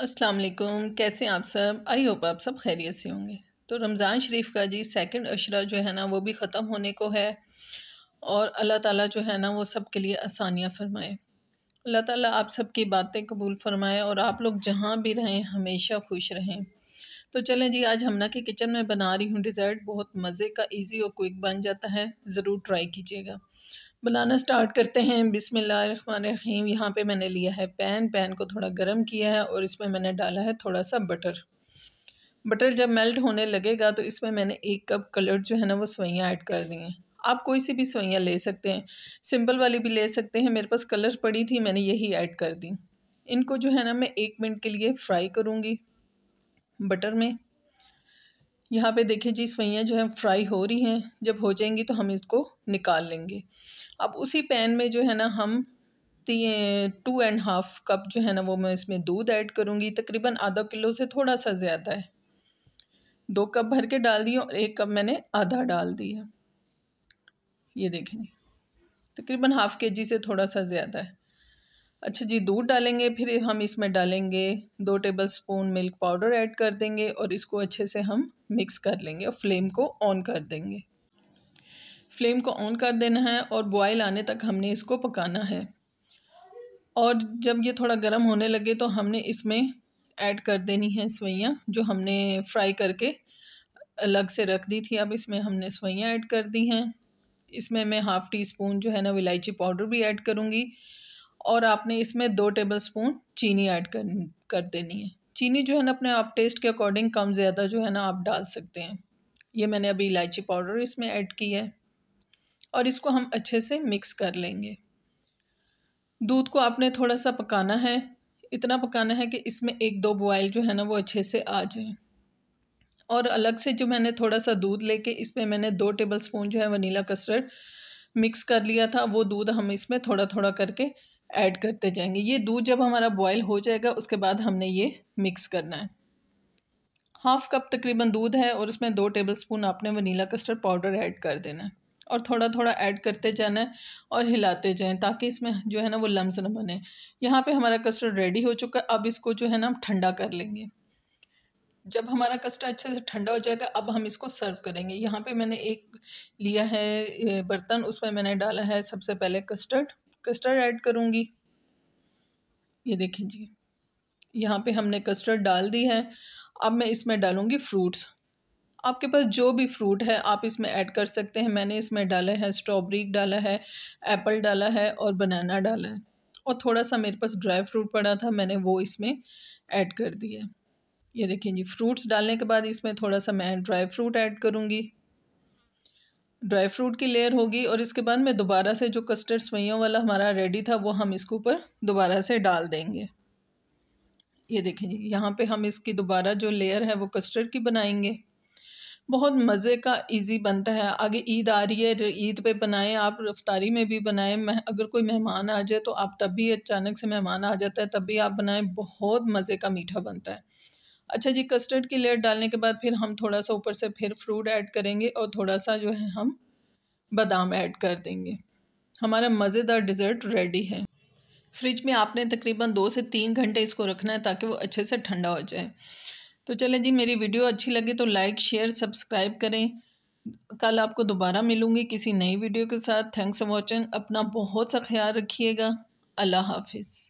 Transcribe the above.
अस्सलाम वालेकुम कैसे आप सब आई होप आप सब खैरियत से होंगे तो रमज़ान शरीफ का जी सेकंड अशरा जो है ना वो भी ख़त्म होने को है और अल्लाह ताला जो है ना वो सब के लिए आसानियाँ फ़रमाए अल्लाह ताला आप सब की बातें कबूल फ़रमाए और आप लोग जहाँ भी रहें हमेशा खुश रहें तो चलें जी आज हमना के किचन में बना रही हूँ डिज़र्ट बहुत मज़े का ईजी और क्विक बन जाता है ज़रूर ट्राई कीजिएगा बनाना स्टार्ट करते हैं बिसमीम यहाँ पे मैंने लिया है पैन पैन को थोड़ा गर्म किया है और इसमें मैंने डाला है थोड़ा सा बटर बटर जब मेल्ट होने लगेगा तो इसमें मैंने एक कप कलर जो है ना वो सवैयाँ ऐड कर दी हैं आप कोई सी भी सवैयाँ ले सकते हैं सिंपल वाली भी ले सकते हैं मेरे पास कलर पड़ी थी मैंने यही ऐड कर दी इनको जो है ना मैं एक मिनट के लिए फ्राई करूँगी बटर में यहाँ पे देखिए जी सवैयाँ जो है फ्राई हो रही हैं जब हो जाएंगी तो हम इसको निकाल लेंगे अब उसी पैन में जो है ना हम टू एंड हाफ कप जो है ना वो मैं इसमें दूध ऐड करूँगी तकरीबन आधा किलो से थोड़ा सा ज़्यादा है दो कप भर के डाल दिए और एक कप मैंने आधा डाल दिया ये देखें तकरीबन हाफ़ के जी से थोड़ा सा ज़्यादा है अच्छा जी दूध डालेंगे फिर हम इसमें डालेंगे दो tablespoon milk powder add कर देंगे और इसको अच्छे से हम मिक्स कर लेंगे और फ्लेम को ऑन कर देंगे फ्लेम को ऑन कर देना है और बॉयल आने तक हमने इसको पकाना है और जब ये थोड़ा गर्म होने लगे तो हमने इसमें ऐड कर देनी है सवैयाँ जो हमने फ्राई करके अलग से रख दी थी अब इसमें हमने सवैयाँ ऐड कर दी हैं इसमें मैं हाफ़ टी स्पून जो है ना इलायची पाउडर भी ऐड करूँगी और आपने इसमें दो टेबल स्पून चीनी ऐड कर कर देनी है चीनी जो है ना अपने आप टेस्ट के अकॉर्डिंग कम ज़्यादा जो है ना आप डाल सकते हैं ये मैंने अभी इलायची पाउडर इसमें ऐड की है और इसको हम अच्छे से मिक्स कर लेंगे दूध को आपने थोड़ा सा पकाना है इतना पकाना है कि इसमें एक दो बॉयल जो है ना वो अच्छे से आ जाए और अलग से जो मैंने थोड़ा सा दूध लेके इसमें मैंने दो टेबल स्पून जो है वनीला कस्टर्ड मिक्स कर लिया था वो दूध हम इसमें थोड़ा थोड़ा करके ऐड करते जाएंगे ये दूध जब हमारा बॉयल हो जाएगा उसके बाद हमने ये मिक्स करना है हाफ़ कप तकरीबन दूध है और उसमें दो टेबल स्पून आपने वनीला कस्टर्ड पाउडर ऐड कर देना है और थोड़ा थोड़ा ऐड करते जाना है और हिलाते जाएं ताकि इसमें जो है ना वो लम्स ना बने यहाँ पे हमारा कस्टर्ड रेडी हो चुका है अब इसको जो है ना हम ठंडा कर लेंगे जब हमारा कस्टर्ड अच्छे से ठंडा हो जाएगा अब हम इसको सर्व करेंगे यहाँ पे मैंने एक लिया है बर्तन उस पर मैंने डाला है सबसे पहले कस्टर्ड कस्टर्ड ऐड करूँगी ये देखें जी यहाँ पर हमने कस्टर्ड डाल दी है अब मैं इसमें डालूँगी फ्रूट्स आपके पास जो भी फ्रूट है आप इसमें ऐड कर सकते हैं मैंने इसमें डाला है स्ट्रॉबेरी डाला है एप्पल डाला है और बनाना डाला है और थोड़ा सा मेरे पास ड्राई फ्रूट पड़ा था मैंने वो इसमें ऐड कर दिया ये देखिए जी फ्रूट्स डालने के बाद इसमें थोड़ा सा मैं ड्राई फ्रूट ऐड करूँगी ड्राई फ्रूट की लेयर होगी और इसके बाद मैं दोबारा से जो कस्टर्ड सवैयों वाला हमारा रेडी था वो हम इसके ऊपर दोबारा से डाल देंगे ये देखें जी यहाँ पे हम इसकी दोबारा जो लेयर है वो कस्टर्ड की बनाएंगे बहुत मज़े का इजी बनता है आगे ईद आ रही है ईद पे बनाएं आप रफ्तारी में भी बनाएं अगर कोई मेहमान आ जाए तो आप तब भी अचानक से मेहमान आ जाता है तब भी आप बनाएं बहुत मज़े का मीठा बनता है अच्छा जी कस्टर्ड की लेयर डालने के बाद फिर हम थोड़ा सा ऊपर से फिर फ्रूट ऐड करेंगे और थोड़ा सा जो है हम बादाम ऐड कर देंगे हमारा मज़ेदार डिज़र्ट रेडी है फ्रिज में आपने तकरीबन दो से तीन घंटे इसको रखना है ताकि वो अच्छे से ठंडा हो जाए तो चले जी मेरी वीडियो अच्छी लगे तो लाइक शेयर सब्सक्राइब करें कल आपको दोबारा मिलूंगी किसी नई वीडियो के साथ थैंक्स फॉर वॉचिंग अपना बहुत सा ख्याल रखिएगा अल्लाह हाफिज़